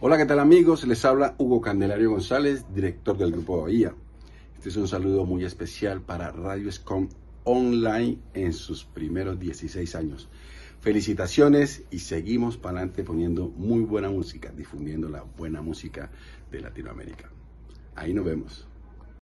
Hola, ¿qué tal amigos? Les habla Hugo Candelario González, director del Grupo Bahía. Este es un saludo muy especial para Radio Scom Online en sus primeros 16 años. Felicitaciones y seguimos para adelante poniendo muy buena música, difundiendo la buena música de Latinoamérica. Ahí nos vemos.